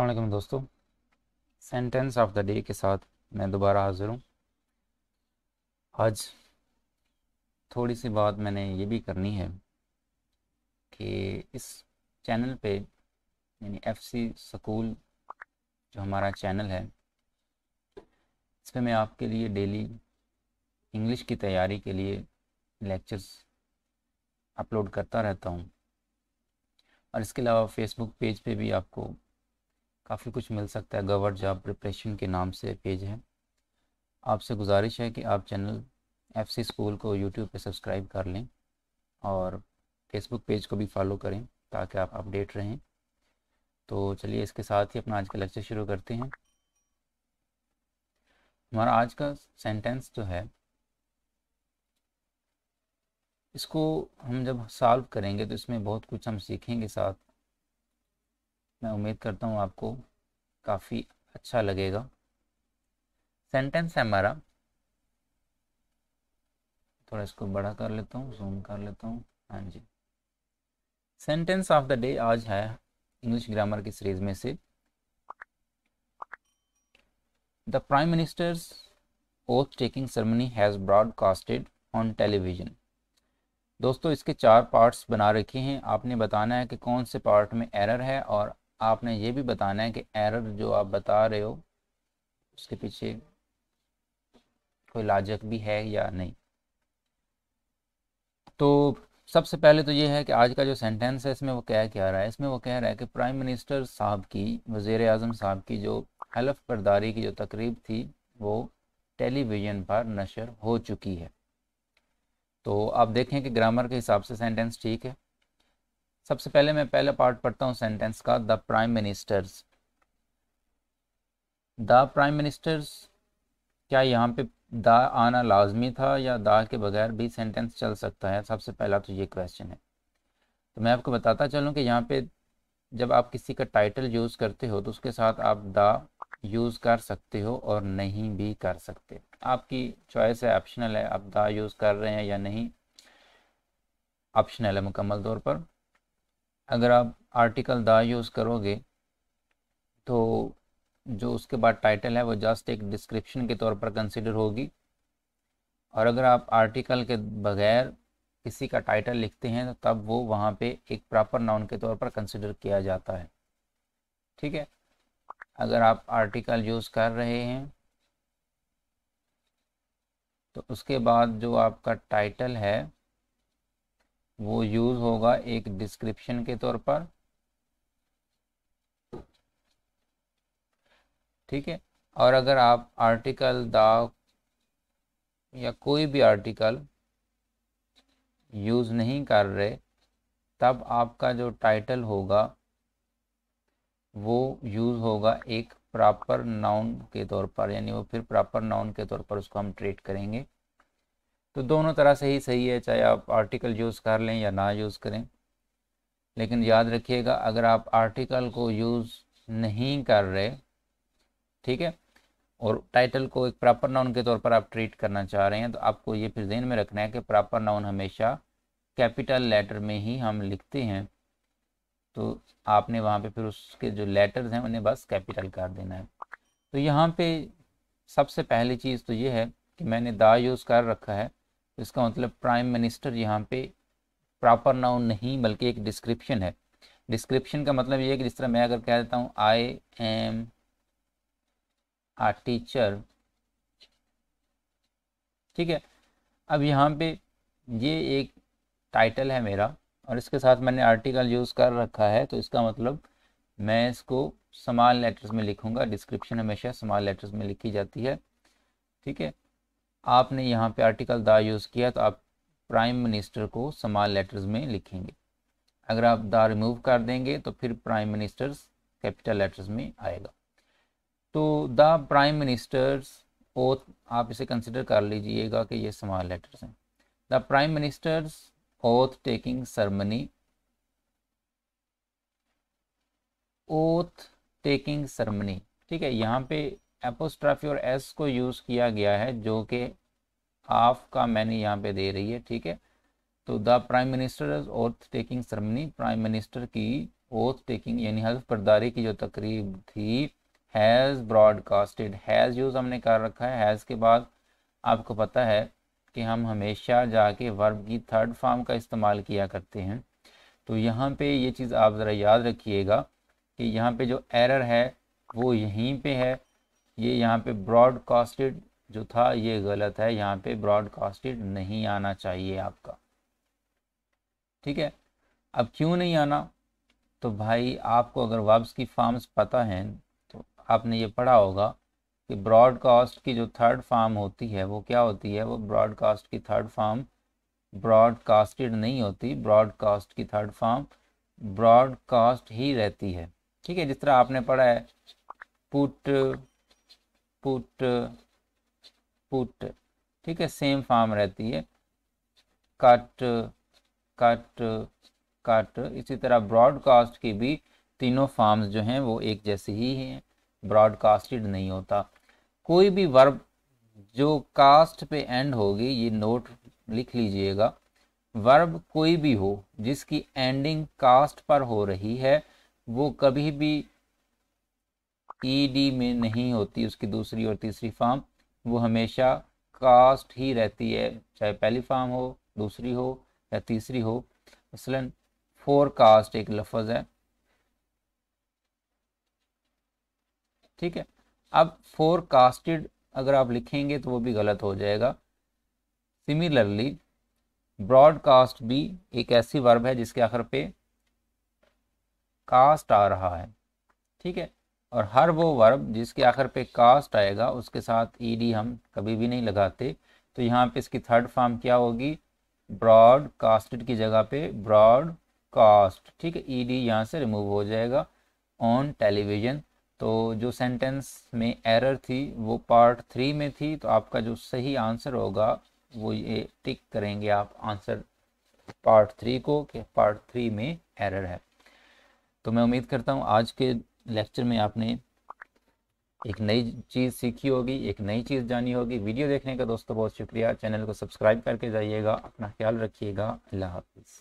अल्लाम दोस्तों sentence of the day के साथ मैं दोबारा हाजिर हूँ आज थोड़ी सी बात मैंने ये भी करनी है कि इस चैनल पे यानी एफ सी स्कूल जो हमारा चैनल है इस पर मैं आपके लिए डेली इंग्लिश की तैयारी के लिए लेक्चर्स अपलोड करता रहता हूँ और इसके अलावा फेसबुक पेज पे भी आपको काफ़ी कुछ मिल सकता है गवर्ड जॉब प्रिपरेशन के नाम से पेज है आपसे गुजारिश है कि आप चैनल एफ सी स्कूल को यूट्यूब पे सब्सक्राइब कर लें और फेसबुक पेज को भी फॉलो करें ताकि आप अपडेट रहें तो चलिए इसके साथ ही अपना आज का लेक्चर शुरू करते हैं हमारा आज का सेंटेंस जो है इसको हम जब सॉल्व करेंगे तो इसमें बहुत कुछ हम सीखेंगे साथ मैं उम्मीद करता हूँ आपको काफ़ी अच्छा लगेगा सेंटेंस है हमारा थोड़ा इसको बड़ा कर लेता हूँ जूम कर लेता हूँ हाँ जी सेंटेंस ऑफ द डे आज है इंग्लिश ग्रामर की सीरीज में से the prime minister's oath taking ceremony has broadcasted on television दोस्तों इसके चार पार्ट्स बना रखे हैं आपने बताना है कि कौन से पार्ट में एरर है और आपने ये भी बताना है कि एरर जो आप बता रहे हो उसके पीछे कोई लाजक भी है या नहीं तो सबसे पहले तो ये है कि आज का जो सेंटेंस है इसमें वो कह क्या रहा है इसमें वो कह रहा है कि प्राइम मिनिस्टर साहब की वज़र अजम साहब की जो हलफ बरदारी की जो तकरीब थी वो टेलीविज़न पर नशर हो चुकी है तो आप देखें कि ग्रामर के हिसाब से सेंटेंस ठीक है सबसे पहले मैं पहला पार्ट पढ़ता हूँ सेंटेंस का the prime minister's the prime minister's क्या यहाँ पे द आना लाजमी था या द के बगैर भी सेंटेंस चल सकता है सबसे पहला तो ये क्वेश्चन है तो मैं आपको बताता चलूँ कि यहाँ पे जब आप किसी का टाइटल यूज़ करते हो तो उसके साथ आप द यूज़ कर सकते हो और नहीं भी कर सकते आपकी चॉइस है ऑप्शनल है आप द यूज़ कर रहे हैं या नहीं ऑप्शनल है मुकम्मल तौर पर अगर आप आर्टिकल दा यूज़ करोगे तो जो उसके बाद टाइटल है वो जस्ट एक डिस्क्रिप्शन के तौर पर कंसिडर होगी और अगर आप आर्टिकल के बगैर किसी का टाइटल लिखते हैं तो तब वो वहाँ पे एक प्रॉपर नाउन के तौर पर कंसिडर किया जाता है ठीक है अगर आप आर्टिकल यूज़ कर रहे हैं तो उसके बाद जो आपका टाइटल है वो यूज होगा एक डिस्क्रिप्शन के तौर पर ठीक है और अगर आप आर्टिकल द या कोई भी आर्टिकल यूज नहीं कर रहे तब आपका जो टाइटल होगा वो यूज होगा एक प्रॉपर नाउन के तौर पर यानी वो फिर प्रॉपर नाउन के तौर पर उसको हम ट्रीट करेंगे तो दोनों तरह से ही सही है चाहे आप आर्टिकल यूज़ कर लें या ना यूज़ करें लेकिन याद रखिएगा अगर आप आर्टिकल को यूज़ नहीं कर रहे ठीक है और टाइटल को एक प्रॉपर नाउन के तौर पर आप ट्रीट करना चाह रहे हैं तो आपको ये फिर जहन में रखना है कि प्रॉपर नाउन हमेशा कैपिटल लेटर में ही हम लिखते हैं तो आपने वहाँ पे फिर उसके जो लेटर्स हैं उन्हें बस कैपिटल कर देना है तो यहाँ पे सबसे पहली चीज़ तो ये है कि मैंने दा यूज़ कर रखा है तो इसका मतलब प्राइम मिनिस्टर यहाँ पे प्रॉपर नाउन नहीं बल्कि एक डिस्क्रिप्शन है डिस्क्रिप्शन का मतलब ये है कि जिस तरह मैं अगर कह देता हूँ आई एम आ टीचर ठीक है अब यहाँ पे ये एक टाइटल है मेरा और इसके साथ मैंने आर्टिकल यूज़ कर रखा है तो इसका मतलब मैं इसको समाल लेटर्स में लिखूँगा डिस्क्रिप्शन हमेशा समाल लेटर्स में लिखी जाती है ठीक है आपने यहाँ पे आर्टिकल दा यूज़ किया तो आप प्राइम मिनिस्टर को समाल लेटर्स में लिखेंगे अगर आप दा रिमूव कर देंगे तो फिर प्राइम मिनिस्टर्स कैपिटल लेटर्स में आएगा तो द प्राइम मिनिस्टर्स ओथ आप इसे कंसिडर कर लीजिएगा कि ये समाल लेटर्स हैं the prime minister's oath taking ceremony oath taking ceremony ठीक है यहाँ पे एपोस्ट्राफी और एस को यूज़ किया गया है जो कि हाफ का मैंने यहाँ पे दे रही है ठीक है तो the prime minister oath taking ceremony prime minister की ओथ टेकिंग यानी बरदारी की जो तकरीब थी हैज़ ब्रॉडकास्टेड हैज़ यूज़ हमने कर रखा है हैज़ के बाद आपको पता है कि हम हमेशा जाके वर्ब की थर्ड फॉर्म का इस्तेमाल किया करते हैं तो यहाँ पे ये चीज़ आप ज़रा याद रखिएगा कि यहाँ पे जो एरर है वो यहीं पे है ये यहाँ पे ब्रॉडकास्टेड जो था ये गलत है यहाँ पे ब्रॉडकास्टेड नहीं आना चाहिए आपका ठीक है अब क्यों नहीं आना तो भाई आपको अगर वर्ब्स की फॉर्म्स पता हैं तो आपने ये पढ़ा होगा कि ब्रॉडकास्ट की जो थर्ड फॉर्म होती है वो क्या होती है वो ब्रॉडकास्ट की थर्ड फॉर्म ब्रॉडकास्टेड नहीं होती ब्रॉडकास्ट की थर्ड फॉर्म ब्रॉडकास्ट ही रहती है ठीक है जिस तरह आपने पढ़ा है पुट पुट पुट ठीक है सेम फॉर्म रहती है कट कट कट इसी तरह ब्रॉडकास्ट की भी तीनों फॉर्म्स जो हैं वो एक जैसे ही हैं ब्रॉडकास्टेड नहीं होता कोई भी वर्ब जो कास्ट पे एंड होगी ये नोट लिख लीजिएगा वर्ब कोई भी हो जिसकी एंडिंग कास्ट पर हो रही है वो कभी भी ईडी e में नहीं होती उसकी दूसरी और तीसरी फॉर्म वो हमेशा कास्ट ही रहती है चाहे पहली फॉर्म हो दूसरी हो या तीसरी हो मसलन फोरकास्ट एक लफज है ठीक है अब फोरकास्टेड अगर आप लिखेंगे तो वो भी गलत हो जाएगा सिमिलरली ब्रॉडकास्ट भी एक ऐसी वर्ब है जिसके आखिर पे कास्ट आ रहा है ठीक है और हर वो वर्ब जिसके आखिर पे कास्ट आएगा उसके साथ ई डी हम कभी भी नहीं लगाते तो यहाँ पे इसकी थर्ड फॉर्म क्या होगी ब्रॉड कास्टेड की जगह पे ब्रॉड कास्ट ठीक है ई डी यहाँ से रिमूव हो जाएगा ऑन टेलीविज़न तो जो सेंटेंस में एरर थी वो पार्ट थ्री में थी तो आपका जो सही आंसर होगा वो ये टिक करेंगे आप आंसर पार्ट थ्री को कि पार्ट थ्री में एरर है तो मैं उम्मीद करता हूँ आज के लेक्चर में आपने एक नई चीज़ सीखी होगी एक नई चीज़ जानी होगी वीडियो देखने का दोस्तों बहुत शुक्रिया चैनल को सब्सक्राइब करके जाइएगा अपना ख्याल रखिएगा अल्लाह हाफिज़